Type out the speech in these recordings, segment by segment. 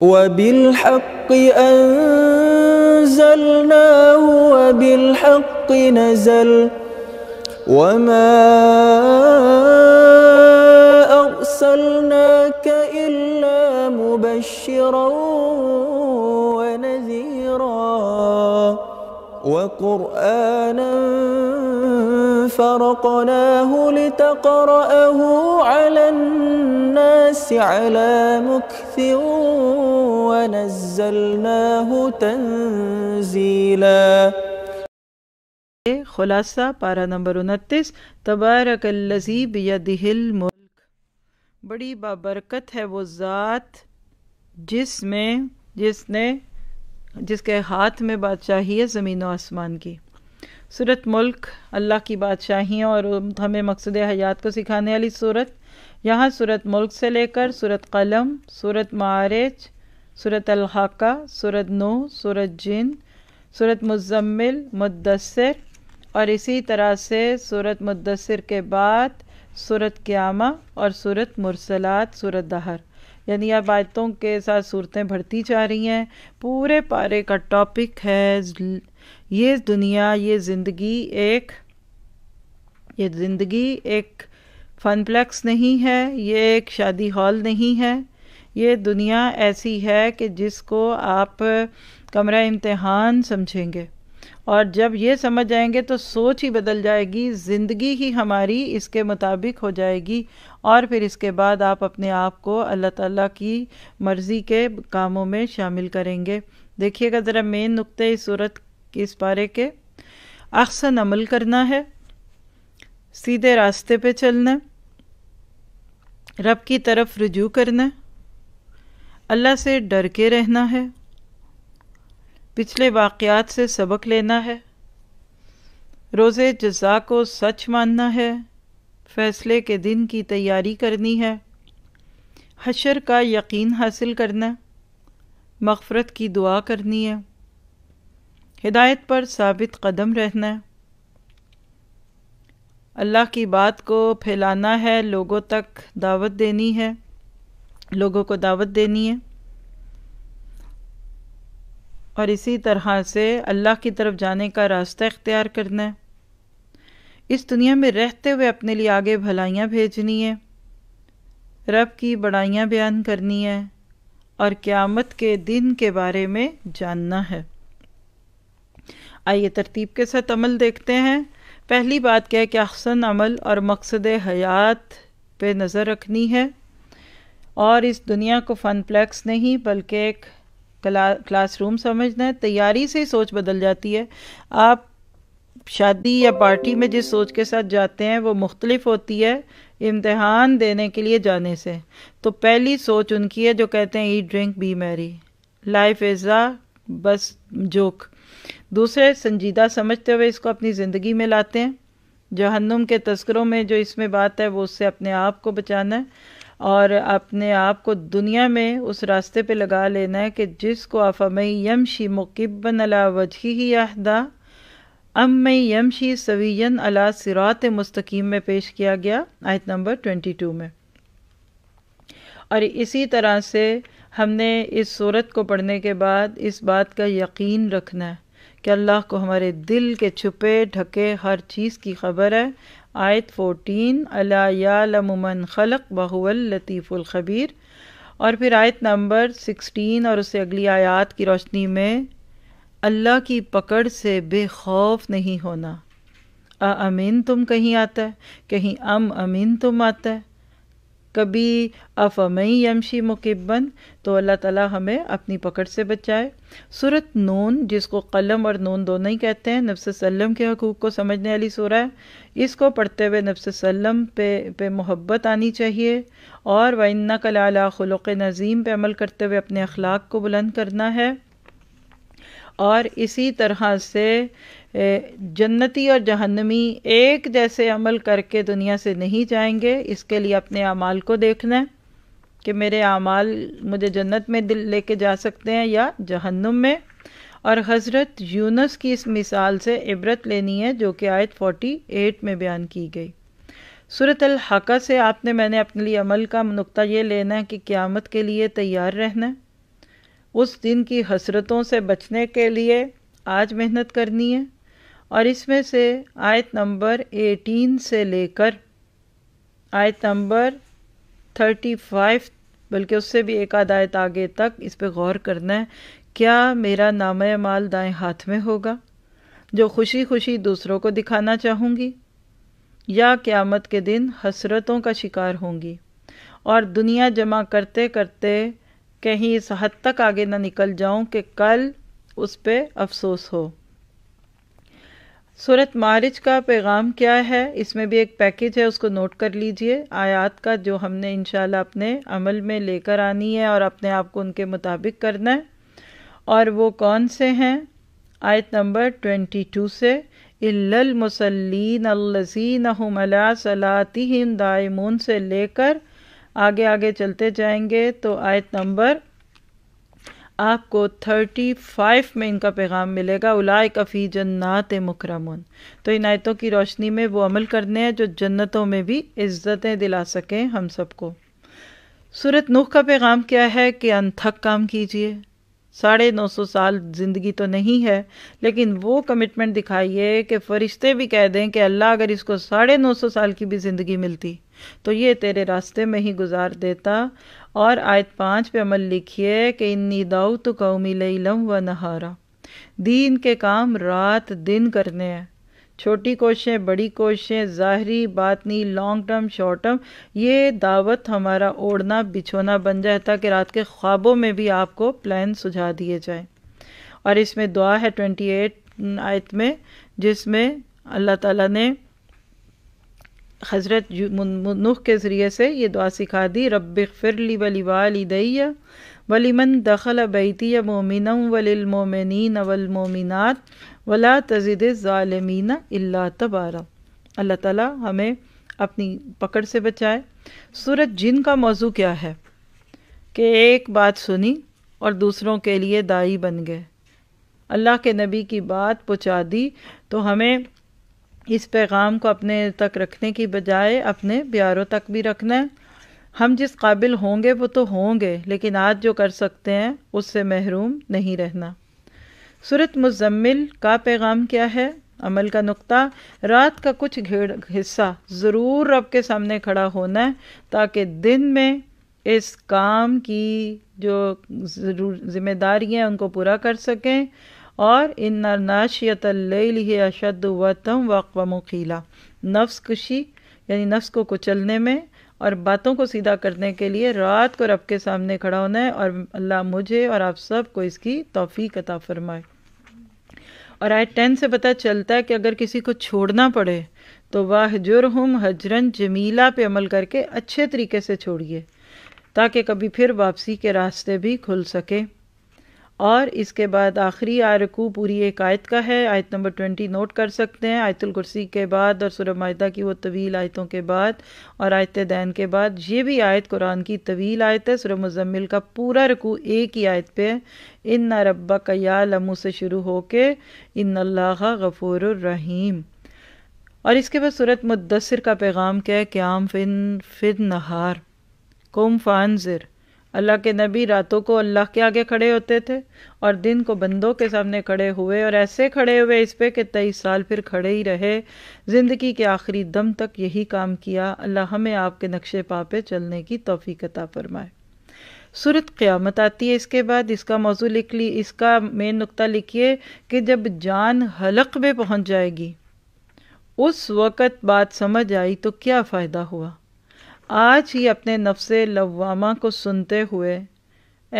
وبالحق أنزلناه وبالحق نزل وما أرسلناك إلا مبشرا ونذيرا وقرآنا فرقناه لتقرأه على الناس على مكث ونزلناه تنزيلا خلاصہ پارہ نمبر انتیس تبارک الزی بیدہ الملک بڑی بابرکت ہے وہ ذات جس میں جس نے جس کے ہاتھ میں بادشاہی ہے زمین و آسمان کی सूरत मुल्क अल्लाह की बादशाही और हमें मकसद हयात को सिखाने वाली सूरत यहाँ सूरत मुल्क से लेकर सूरत कलम सूरत मारज सूरत अलहाका सूरत नो सूरत जिन सूरत मुजम्मिल मुदसर और इसी तरह से सूरत मुदसर के बाद सूरत क्यामा और सूरत मुरसलात सूरत दहर यानी अब आयतों के साथ सूरतें बढ़ती जा रही हैं पूरे पारे का टॉपिक है ये दुनिया ये ज़िंदगी एक ये ज़िंदगी एक फनप्लेक्स नहीं है ये एक शादी हॉल नहीं है ये दुनिया ऐसी है कि जिसको आप कमरा इम्तहान समझेंगे और जब ये समझ जाएंगे तो सोच ही बदल जाएगी ज़िंदगी ही हमारी इसके मुताबिक हो जाएगी और फिर इसके बाद आप अपने आप को अल्लाह ताला की मर्ज़ी के कामों में शामिल करेंगे देखिएगा ज़रा मेन नुक्ते इस सूरत कि इस बारे के अक्सन अमल करना है सीधे रास्ते पे चलना रब की तरफ रुजू करना अल्लाह से डर के रहना है पिछले वाक़ात से सबक लेना है रोज़ जजा को सच मानना है फैसले के दिन की तैयारी करनी है हशर का यकीन हासिल करना मफ़रत की दुआ करनी है हिदायत पर साबित कदम रहना है अल्लाह की बात को फैलाना है लोगों तक दावत देनी है लोगों को दावत देनी है और इसी तरह से अल्लाह की तरफ जाने का रास्ता इख्तियार करना है इस दुनिया में रहते हुए अपने लिए आगे भलाइयाँ भेजनी है रब की बड़ाइयाँ बयान करनी है और क़्यामत के दिन के बारे में जानना है आइए तरतीब के साथ अमल देखते हैं पहली बात क्या है कि अक्सन अमल और मकसद हयात पे नज़र रखनी है और इस दुनिया को फन प्लेक्स नहीं बल्कि एक क्ला क्लासरूम समझना है तैयारी से ही सोच बदल जाती है आप शादी या पार्टी में जिस सोच के साथ जाते हैं वो मुख्तलिफ होती है इम्तहान देने के लिए जाने से तो पहली सोच उनकी है जो कहते हैं eat drink be merry life is a बस जोक दूसरे संजीदा समझते हुए इसको अपनी ज़िंदगी में लाते हैं जहन्नुम के तस्करों में जो इसमें बात है वो उससे अपने आप को बचाना है और अपने आप को दुनिया में उस रास्ते पे लगा लेना है कि जिसको यम शी मुकिबन अला वजही ही अहदा अम मई यमशी सवीन अला सिरात मुस्तकीम में पेश किया गया आयत नंबर ट्वेंटी टू में और इसी तरह से हमने इस सूरत को पढ़ने के बाद इस बात का यकीन रखना है कि अल्लाह को हमारे दिल के छुपे ढके हर चीज़ की खबर है आयत फ़ोटीन अलायालमन खलक बहुल लतीफ़ुलख़बीर और फिर आयत नंबर सिक्सटीन और उससे अगली आयात की रोशनी में अल्लाह की पकड़ से बेखौफ नहीं होना अमीन तुम कहीं आता है कहीं अम अमीन तुम आता है कभी अफमई यमशी मुकिबन तो अल्लाह ताला हमें अपनी पकड़ से बचाए सूरत नून जिसको कलम और नून दोनों ही कहते हैं नब्स सल्लम के हकूक़ को समझने वाली सूरा है इसको पढ़ते हुए नब्स पे पे मोहब्बत आनी चाहिए और वन्ना कला खलुक़ नज़ीम पे अमल करते हुए अपने अखलाक को बुलंद करना है और इसी तरह से जन्नती और जहन्नमी एक जैसे अमल करके दुनिया से नहीं जाएंगे इसके लिए अपने अमाल को देखना है कि मेरे अमाल मुझे जन्नत में दिल लेके जा सकते हैं या जहन्नुम में और हज़रत यूनस की इस मिसाल से इबरत लेनी है जो कि आयत 48 में बयान की गई सूरत अलहका से आपने मैंने अपने लिए अमल का नुकता ये लेना है कि क़्यामत के लिए तैयार रहना है उस दिन की हसरतों से बचने के लिए आज मेहनत करनी है और इसमें से आयत नंबर 18 से लेकर आयत नंबर 35 बल्कि उससे भी एक आध आयत आगे तक इस पर गौर करना है क्या मेरा नाम माल दाएं हाथ में होगा जो खुशी खुशी दूसरों को दिखाना चाहूँगी या क़्यामत के दिन हसरतों का शिकार होंगी और दुनिया जमा करते करते कहीं इस हद तक आगे ना निकल जाऊँ कि कल उस पर अफसोस हो सूरत मारिज का पैगाम क्या है इसमें भी एक पैकेज है उसको नोट कर लीजिए आयात का जो हमने इन अपने अमल में लेकर आनी है और अपने आप को उनके मुताबिक करना है और वो कौन से हैं आयत नंबर 22 से इल्लमसलिन अल्लजीनहमला सलातिम दायमून से लेकर आगे आगे चलते जाएंगे तो आयत नंबर आपको थर्टी फाइव में इनका पैगाम मिलेगा उलाए कफ़ी जन्नात मुकरमन तो इन आयतों की रोशनी में वो अमल करने हैं जो जन्नतों में भी इज़्ज़तें दिला सकें हम सबको सूरत नूह का पैगाम क्या है कि अनथक काम कीजिए साढ़े नौ सौ साल ज़िंदगी तो नहीं है लेकिन वो कमिटमेंट दिखाइए कि फ़रिश्ते भी कह दें कि अल्लाह अगर इसको साढ़े नौ सौ साल की भी ज़िंदगी मिलती तो ये तेरे रास्ते में ही गुजार देता और आयत पाँच पे अमल लिखिए कि इन्नी दाऊ तो कौमी लम व नहारा दीन के काम रात दिन करने हैं छोटी कोशें बड़ी कोशें ज़ाहरी बातनी लॉन्ग टर्म शॉर्ट टर्म ये दावत हमारा ओढ़ना बिछोना बन जाए ताकि रात के ख्वाबों में भी आपको प्लान सुझा दिए जाएं और इसमें दुआ है ट्वेंटी एट आयत में जिसमें अल्लाह ताला ने हज़रत नूह के ज़रिए से ये दुआ सिखा दी रब फिरली वली वालदैया वलीमन दखल बैती मोमिन वलमोमिन वलमोमिनत वला तजिद ालमीना अल्ला तबारा अल्लाह ताला हमें अपनी पकड़ से बचाए सूरत जिन का मौजू क्या है कि एक बात सुनी और दूसरों के लिए दाई बन गए अल्लाह के नबी की बात पहुँचा दी तो हमें इस पैगाम को अपने तक रखने की बजाय अपने प्यारों तक भी रखना है हम जिस काबिल होंगे वो तो होंगे लेकिन आज जो कर सकते हैं उससे महरूम नहीं रहना सूरत मुजम्मिल का पैगाम क्या है अमल का नुक्ता रात का कुछ घेड़ हिस्सा ज़रूर रब के सामने खड़ा होना है ताकि दिन में इस काम की जो ज़िम्मेदारियाँ उनको पूरा कर सकें और इन नाशियतल ही अशद वतम व खीला नफ्स कुशी यानी नफ्स को कुचलने में और बातों को सीधा करने के लिए रात को रब के सामने खड़ा होना है और अल्लाह मुझे और आप सब को इसकी तोफ़ी कता फरमाए और आए टेन से पता चलता है कि अगर किसी को छोड़ना पड़े तो वाह जुर्म हजरन जमीला पे अमल करके अच्छे तरीके से छोड़िए ताकि कभी फिर वापसी के रास्ते भी खुल सके और इसके बाद आखिरी आरकू पूरी एक आयत का है आयत नंबर ट्वेंटी नोट कर सकते हैं आयतुल कुर्सी के बाद और सुरह माहिदा की वो तवील आयतों के बाद और आयत दैन के बाद ये भी आयत कुरान की तवील आयत है सुरह मुजम्मिल का पूरा रकू एक ही आयत पे है इन न रब्बा कया लमू से शुरू हो के इन अल्लाह गफूर रहीम और इसके बाद सूरत मुदसर का पैगाम क्या है क्याम फिन फिन नहार कौम फानजर अल्लाह के नबी रातों को अल्लाह के आगे खड़े होते थे और दिन को बंदों के सामने खड़े हुए और ऐसे खड़े हुए इस पे कि तेईस साल फिर खड़े ही रहे ज़िंदगी के आखिरी दम तक यही काम किया अल्लाह हमें आपके नक्शे पा पे चलने की तोफ़ीकता फरमाए सूरत क़्यामत आती है इसके बाद इसका मौजू लिख ली इसका मेन नुक्ता लिखिए कि जब जान हलक में पहुंच जाएगी उस वक़्त बात समझ आई तो क्या फ़ायदा हुआ आज ही अपने नफ्स लवामा को सुनते हुए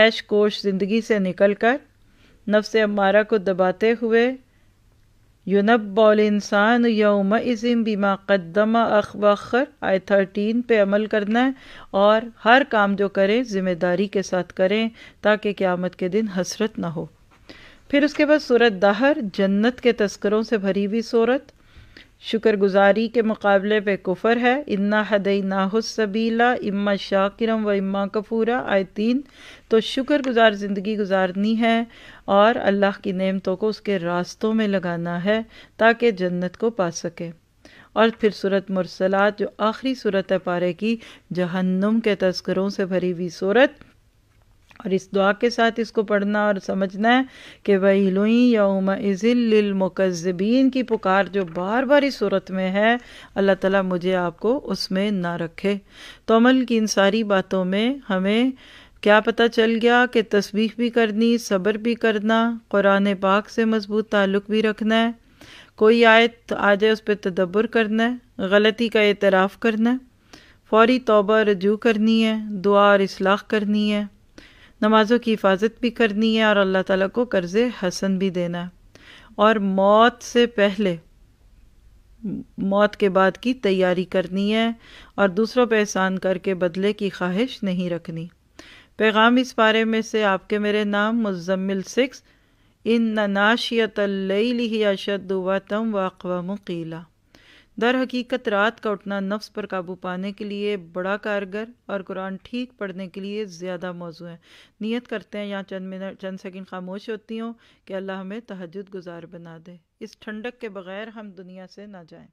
ऐश कोश ज़िंदगी से निकलकर नफ्स अम्मारा को दबाते हुए यूनब बॉल इंसान यौम इज़म बीमा कदम अख बखर आई थर्टीन पर अमल करना है और हर काम जो करें ज़िम्मेदारी के साथ करें ताकि क़्यामत के दिन हसरत ना हो फिर उसके बाद सूरत दाहर जन्नत के तस्करों से भरी हुई सूरत शुक्रगुजारी के मुकाबले पे कुफर है इन्ना हदई नाहसबीला इम्मा शाकिरम व इम्मा कफूरा आय तीन तो शुक्रगुजार ज़िंदगी गुजारनी है और अल्लाह की नेमतों को उसके रास्तों में लगाना है ताकि जन्नत को पा सके और फिर सूरत मुरसलात जो आखिरी सूरत है पारे की जहन्नुम के तस्करों से भरी हुई सूरत और इस दुआ के साथ इसको पढ़ना और समझना है कि वही लुई यौम इज़िलमकज़बीन की पुकार जो बार बार इस सूरत में है अल्लाह ताला मुझे आपको उसमें ना रखे तो अमल की इन सारी बातों में हमें क्या पता चल गया कि तस्वीर भी करनी सब्र भी करना कुरान पाक से मज़बूत ताल्लुक़ भी रखना है कोई आयत आ जाए उस पर तदब्बर करना है गलती का एतराफ़ करना है फौरी तोबा रजू करनी है दुआ और इसलाह करनी है नमाज़ों की हिफाजत भी करनी है और अल्लाह ताला को कर्ज़ हसन भी देना है और मौत से पहले मौत के बाद की तैयारी करनी है और दूसरों पर एहसान करके बदले की ख्वाहिश नहीं रखनी पैगाम इस बारे में से आपके मेरे नाम मुजम्मिल सिक्स इन नाशियत लिया अशद वतम वाकवा मुकीला दर हकीकत रात का उठना नफ्स पर काबू पाने के लिए बड़ा कारगर और कुरान ठीक पढ़ने के लिए ज़्यादा मौजू है नियत करते हैं यहाँ चंद मिनट चंद सेकंड खामोश होती हूँ कि अल्लाह हमें तहजद गुजार बना दे इस ठंडक के बग़ैर हम दुनिया से ना जाएं